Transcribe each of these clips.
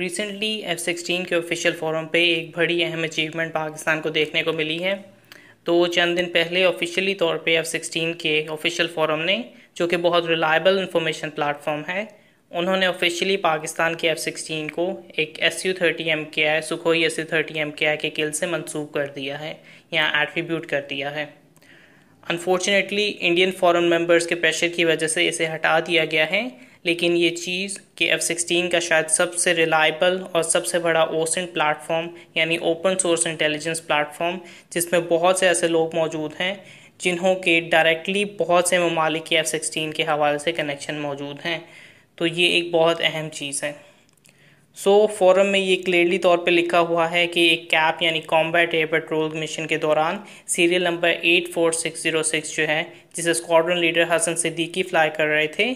recently F sixteen के official forum पे एक बड़ी अहम अचीवमेंट पाकिस्तान को देखने को मिली है तो चंद दिन पहले ऑफिशियली तौर पे एफ सिक्सटीन के ऑफिशियल फोरम ने जो कि बहुत रिलायबल इंफॉर्मेशन प्लेटफॉर्म है उन्होंने ऑफिशियली पाकिस्तान के एफ़ सिक्सटीन को एक S U thirty M K I Sukhoi S U thirty M K I के किल से मंसूब कर दिया है या एट्रीब्यूट कर दिया है अनफॉर्चुनेटली इंडियन फॉरन मेंबर्स के प्रेशर की वजह से इसे हटा दिया गया है लेकिन ये चीज़ कि एफ़ सिक्सटीन का शायद सबसे रिलायबल और सबसे बड़ा ओसन प्लेटफॉर्म यानी ओपन सोर्स इंटेलिजेंस प्लेटफॉर्म जिसमें बहुत से ऐसे लोग मौजूद हैं जिन्हों के डायरेक्टली बहुत से ममालिक के एफ़ सिक्सटीन के हवाले से कनेक्शन मौजूद हैं तो ये एक बहुत अहम चीज़ है सो so, फोरम में ये क्लियरली तौर पे लिखा हुआ है कि एक कैप यानी कॉम्बैट एयर पेट्रोल मिशन के दौरान serial number eight four six zero six जो है जिसे squadron leader Hasan Siddiqui fly कर रहे थे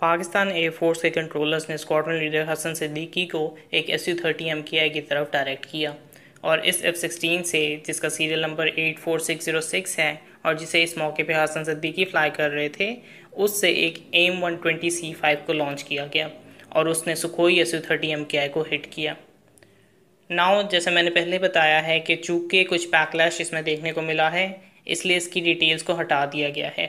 पाकिस्तान एयर फोर्स के कंट्रोलर्स ने स्क्वाड्रन लीडर हसन सिद्दीकी को एक S U thirty M K I की तरफ डायरेक्ट किया और इस एफ सिक्सटीन से जिसका serial number eight four six zero six है और जिसे इस मौके पर हसन सिद्दीकी फ्लाई कर रहे थे उससे एक M one twenty C five को लॉन्च किया गया और उसने Sukhoi S U thirty M K I को हिट किया नाउ जैसे मैंने पहले बताया है कि चूँकि कुछ पैकलैश इसमें देखने को मिला है इसलिए इसकी डिटेल्स को हटा दिया गया है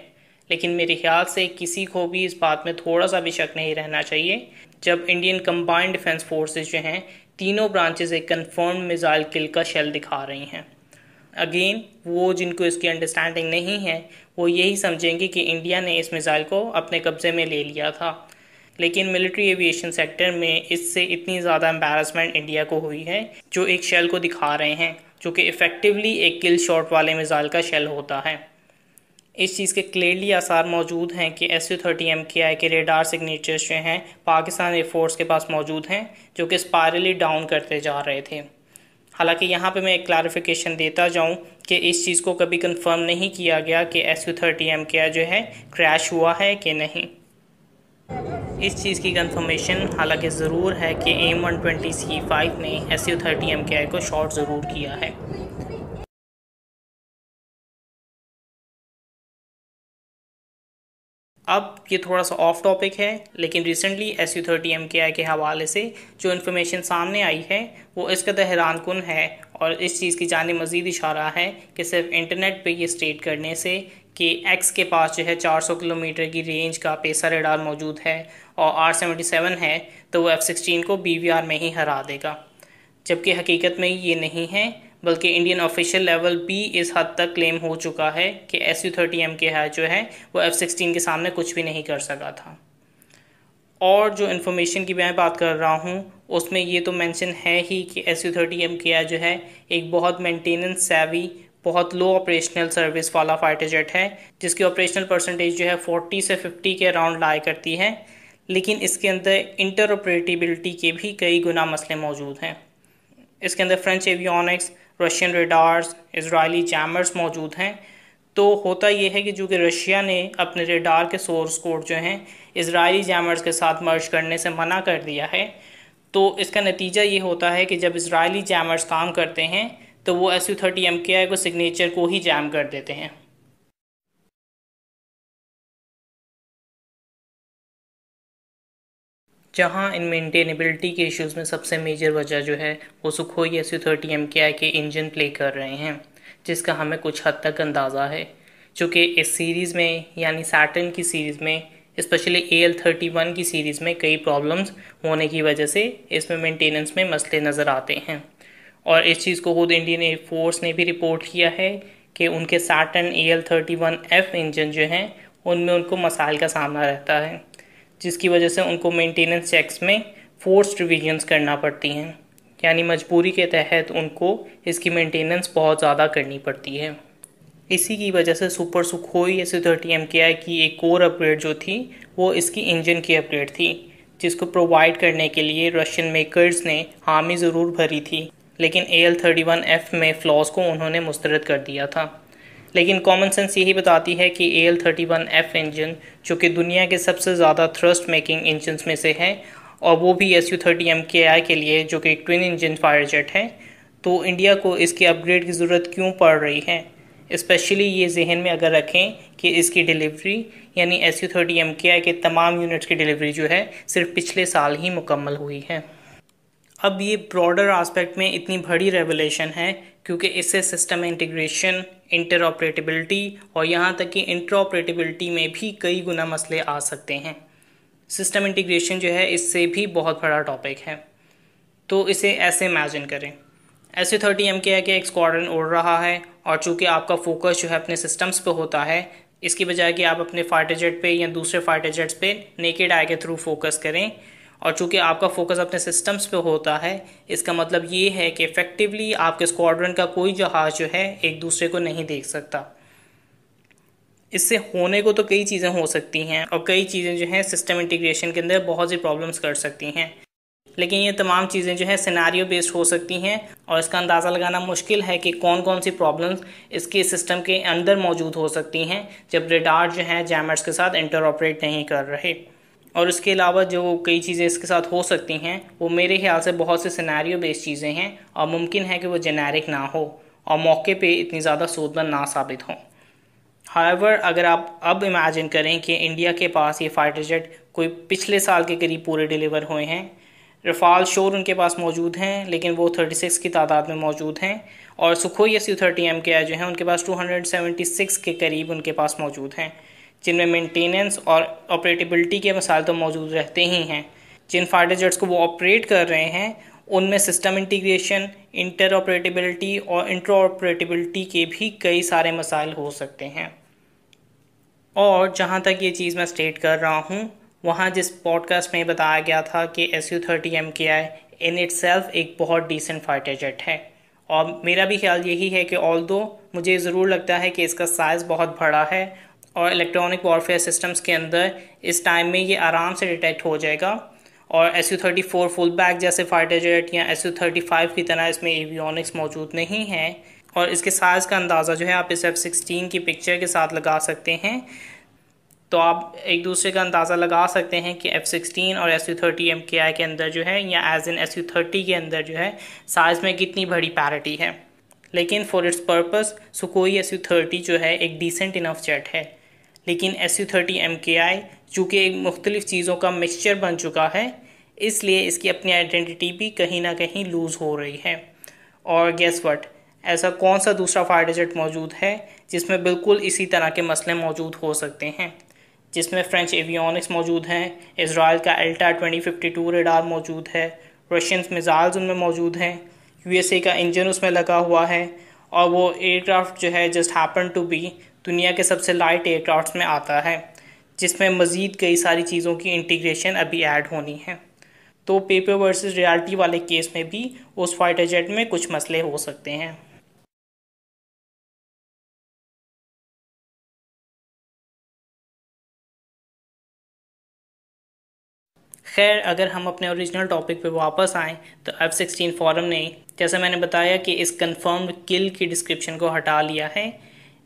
लेकिन मेरे ख्याल से किसी को भी इस बात में थोड़ा सा भी शक नहीं रहना चाहिए जब इंडियन कंबाइंड डिफेंस फोर्सेज जो हैं तीनों ब्रांचेज एक कन्फर्म मिज़ाइल किल का शेल दिखा रही हैं अगेन वो जिनको इसकी अंडरस्टैंडिंग नहीं है वो यही समझेंगे कि इंडिया ने इस मिज़ाइल को अपने कब्ज़े में ले लिया था लेकिन मिलिट्री एविएशन सेक्टर में इससे इतनी ज़्यादा एम्बेरसमेंट इंडिया को हुई है जो एक शेल को दिखा रहे हैं जो कि इफ़ेक्टिवली एक किल शॉट वाले मिज़ाइल का शेल होता है इस चीज़ के क्लियरली आसार मौजूद हैं कि S U thirty M K I के रेडार सिग्नेचर्स जो हैं पाकिस्तान एयरफोर्स के पास मौजूद हैं जो कि स्पायरली डाउन करते जा रहे थे हालांकि यहाँ पे मैं एक क्लारिफिकेशन देता जाऊँ कि इस चीज़ को कभी कंफर्म नहीं किया गया कि S U thirty M K आई जो है क्रैश हुआ है कि नहीं इस चीज़ की कंफर्मेशन हालांकि ज़रूर है कि M one twenty C five ने S U thirty M K I को शॉर्ट ज़रूर किया है अब ये थोड़ा सा ऑफ टॉपिक है लेकिन recently S U thirty M K I के हवाले से जो इन्फॉर्मेशन सामने आई है वो इस कदर हैरान कन है और इस चीज़ की जान मज़ीद इशारा है कि सिर्फ इंटरनेट पर यह स्टेट करने से कि एक्स के पास जो है 400 किलोमीटर की रेंज का पेसा रेडार मौजूद है और आर सेवेंटी सेवन है तो वो एफ़ सिक्सटीन को बी वी आर में ही हरा देगा जबकि हकीकत में ये नहीं है बल्कि इंडियन ऑफिशियल लेवल भी इस हद तक क्लेम हो चुका है कि एस यू थर्टी एम के है जो है वो एफ़ सिक्सटीन के सामने कुछ भी नहीं कर सका था और जो इन्फॉर्मेशन की मैं बात कर रहा हूँ उसमें ये तो मेंशन है ही कि S U thirty M K जो है एक बहुत मेंटेनेंस सेवी बहुत लो ऑपरेशनल सर्विस वाला फाइटर जेट है जिसकी ऑपरेशनल परसेंटेज जो है 40 से 50 के अराउंड लाया करती है लेकिन इसके अंदर इंटर ऑपरेटिबिलिटी के भी कई गुना मसले मौजूद हैं इसके अंदर French avionics Russian radars Israeli jammers मौजूद हैं तो होता यह है कि चूँकि रशिया ने अपने रेडार के सोर्स कोड जो हैं इसराइली जैमर्स के साथ मर्ज करने से मना कर दिया है तो इसका नतीजा ये होता है कि जब इसराइली जैमर्स काम करते हैं तो वो S U thirty M K I को सिग्नेचर को ही जैम कर देते हैं जहाँ इन मेंटेनेबिलिटी के इश्यूज में सबसे मेजर वजह जो है वो Sukhoi S U thirty M K I के इंजन प्ले कर रहे हैं जिसका हमें कुछ हद तक अंदाज़ा है चूँकि इस सीरीज़ में यानी सैटन की सीरीज़ में specially A L thirty one की सीरीज़ में कई प्रॉब्लम्स होने की वजह से इसमें मेंटेनेंस में मसले नज़र आते हैं और इस चीज़ को खुद इंडियन एयर फोर्स ने भी रिपोर्ट किया है कि उनके Saturn A L thirty one F engine जो हैं उनमें उनको मसाइल का सामना रहता है जिसकी वजह से उनको मेंटेनेंस चेक्स में फोर्स रिविजन्स करना पड़ती हैं यानी मजबूरी के तहत उनको इसकी मेंटेनेंस बहुत ज़्यादा करनी पड़ती है इसी की वजह से super Sukhoi S thirty M K I की एक और अपग्रेड जो थी वो इसकी इंजन की अपग्रेड थी जिसको प्रोवाइड करने के लिए रशियन मेकर्स ने हामी ज़रूर भरी थी लेकिन A L thirty one F में फ्लॉस को उन्होंने मुस्तरद कर दिया था लेकिन कॉमन सेंस यही बताती है कि A L thirty one F engine जो कि दुनिया के सबसे ज़्यादा थ्रस्ट मेकिंग इंजन में से है और वो भी S U thirty M K I के लिए जो कि ट्विन इंजन फायर जेट है तो इंडिया को इसके अपग्रेड की ज़रूरत क्यों पड़ रही है इस्पेशली ये जहन में अगर रखें कि इसकी डिलीवरी यानी S U thirty M K I के तमाम यूनिट्स की डिलीवरी जो है सिर्फ पिछले साल ही मुकम्मल हुई है अब ये ब्रॉडर आस्पेक्ट में इतनी बड़ी रेवोल्यूशन है क्योंकि इससे सिस्टम इंटीग्रेशन इंटरऑपरेटिबिलिटी और यहाँ तक कि इंटरऑपरेटिबिलिटी में भी कई गुना मसले आ सकते हैं सिस्टम इंटीग्रेशन जो है इससे भी बहुत बड़ा टॉपिक है तो इसे ऐसे इमेजिन करें ऐसे थर्टी एम के एक स्क्वाड्रन उड़ रहा है और चूँकि आपका फोकस जो है अपने सिस्टम्स पे होता है इसकी बजाय कि आप अपने फाइटर जेट पे या दूसरे फाइटर जेट्स पे नेकेड आई के थ्रू फोकस करें और चूँकि आपका फोकस अपने सिस्टम्स पे होता है इसका मतलब ये है कि इफ़ेक्टिवली आपके स्क्वाड्रन का कोई जहाज़ जो है एक दूसरे को नहीं देख सकता इससे होने को तो कई चीज़ें हो सकती हैं और कई चीज़ें जो हैं सिस्टम इंटीग्रेशन के अंदर बहुत सी प्रॉब्लम्स कर सकती हैं लेकिन ये तमाम चीज़ें जो हैं सिनारियो बेस्ड हो सकती हैं और इसका अंदाज़ा लगाना मुश्किल है कि कौन कौन सी प्रॉब्लम्स इसके सिस्टम के अंदर मौजूद हो सकती हैं जब रेडार जो हैं जैमर्स के साथ इंटर ऑपरेट नहीं कर रहे और इसके अलावा जो कई चीज़ें इसके साथ हो सकती हैं वो मेरे ख्याल से बहुत से सिनेरियो बेस्ड चीज़ें हैं और मुमकिन है कि वो जेनेरिक ना हो और मौके पे इतनी ज़्यादा सूदमंद ना साबित हों हाइवर अगर आप अब इमेजिन करें कि इंडिया के पास ये फाइटर जेट कोई पिछले साल के करीब पूरे डिलीवर हुए हैं रफाल शोर उनके पास मौजूद हैं लेकिन वो 36 की तादाद में मौजूद हैं और Sukhoi S U thirty M K जो हैं उनके पास 276 के करीब उनके पास मौजूद हैं जिनमें मेंटेनेंस और ऑपरेटिबिलिटी के मसाल तो मौजूद रहते ही हैं जिन फाइटर जेट्स को वो ऑपरेट कर रहे हैं उनमें सिस्टम इंटीग्रेशन इंटर ऑपरेटिबिलिटी और इंट्रो ऑपरेटिबिलिटी के भी कई सारे मसाइल हो सकते हैं और जहाँ तक ये चीज़ मैं स्टेट कर रहा हूँ वहाँ जिस पॉडकास्ट में बताया गया था कि S U thirty M K I in it self एक बहुत डिसेंट फाइटर जेट है और मेरा भी ख्याल यही है कि ऑल दो मुझे ज़रूर लगता है कि इसका साइज़ बहुत बड़ा है और इलेक्ट्रॉनिक वॉरफेयर सिस्टम्स के अंदर इस टाइम में ये आराम से डिटेक्ट हो जाएगा और S U thirty four fullback बैक जैसे फाइटर जेट या एस यू थर्टी फाइव की तरह इसमें एवियोनिक्स मौजूद नहीं है और इसके साइज़ का अंदाज़ा जो है आप इस एफ सिक्सटीन की पिक्चर के साथ लगा सकते हैं तो आप एक दूसरे का अंदाज़ा लगा सकते हैं कि एफ़ सिक्सटीन और S U thirty M K I के अंदर जो है या as in S U thirty के अंदर जो है साइज़ में कितनी बड़ी पैरिटी है लेकिन for its purpose Sukhoi S U thirty जो है एक डिसेंट इनफ जेट है लेकिन S U thirty M K आई चूँकि एक मुख्तलिफ़ चीज़ों का मिक्सचर बन चुका है इसलिए इसकी अपनी आइडेंटिटी भी कहीं ना कहीं लूज़ हो रही है और गैस वट ऐसा कौन सा दूसरा फायर डिजिट मौजूद है जिसमें बिल्कुल इसी तरह के मसले मौजूद हो सकते हैं जिसमें फ्रेंच एवियोनिक्स मौजूद हैं इसराइल का Elta twenty fifty two radar मौजूद है रशियन मिज़ाइल्स उनमें मौजूद हैं यूएसए का इंजन उसमें लगा हुआ है और वो एयरक्राफ्ट जो है जस्ट हैपन टू बी दुनिया के सबसे लाइट एयरक्राफ्ट में आता है जिसमें मज़ीद कई सारी चीज़ों की इंटीग्रेशन अभी ऐड होनी है तो पेपर वर्सेस रियलिटी वाले केस में भी उस फाइटर जेट में कुछ मसले हो सकते हैं खैर अगर हम अपने ओरिजिनल टॉपिक पे वापस आएँ तो एफ सिक्सटीन फॉरम ने जैसे मैंने बताया कि इस कंफर्म्ड किल की डिस्क्रिप्शन को हटा लिया है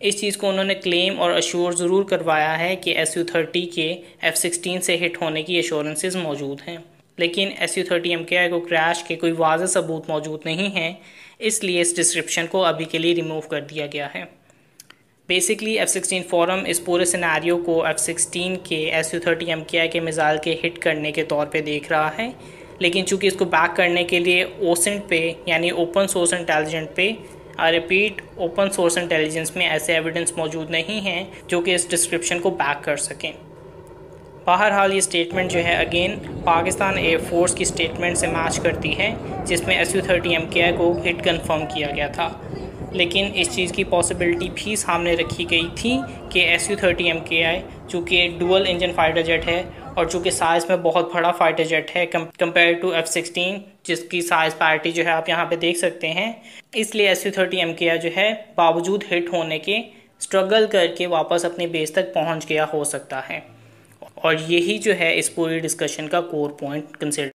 इस चीज़ को उन्होंने क्लेम और अश्योर ज़रूर करवाया है कि एस यू थर्टी के एफ़ सिक्सटीन से हिट होने की एश्योरेंसेज मौजूद हैं लेकिन S U thirty M K I को क्रैश के कोई वाज सबूत मौजूद नहीं हैं इसलिए इस डिस्क्रिप्शन को अभी के लिए रिमूव कर दिया गया है बेसिकली एफ़ सिक्सटीन फॉरम इस पूरे सिनारियो को एफ़ सिक्सटीन के S U thirty M K I के मिज़ाइल के हिट करने के तौर पर देख रहा है लेकिन चूंकि इसको बैक करने के लिए ओसेंट पे यानी ओपन सोर्स इंटेलिजेंट पे I repeat open source intelligence में ऐसे एविडेंस मौजूद नहीं हैं जो कि इस डिस्क्रिप्शन को बैक कर सकें बहरहाल ये स्टेटमेंट जो है अगेन पाकिस्तान एयरफोर्स की स्टेटमेंट से मैच करती है जिसमें S U thirty M K I को हिट कन्फर्म किया गया था लेकिन इस चीज़ की पॉसिबिलिटी भी सामने रखी गई थी कि S U thirty M K आई चूँकि डुअल इंजन फाइटर जेट है और चूँकि साइज़ में बहुत बड़ा फाइटर जेट है कंपेयर टू एफ सिक्सटीन जिसकी साइज़ पार्टी जो है आप यहाँ पे देख सकते हैं इसलिए S U thirty M K जो है बावजूद हिट होने के स्ट्रगल करके वापस अपने बेस तक पहुँच गया हो सकता है और यही जो है इस पूरी डिस्कशन का कोर पॉइंट कंसिडर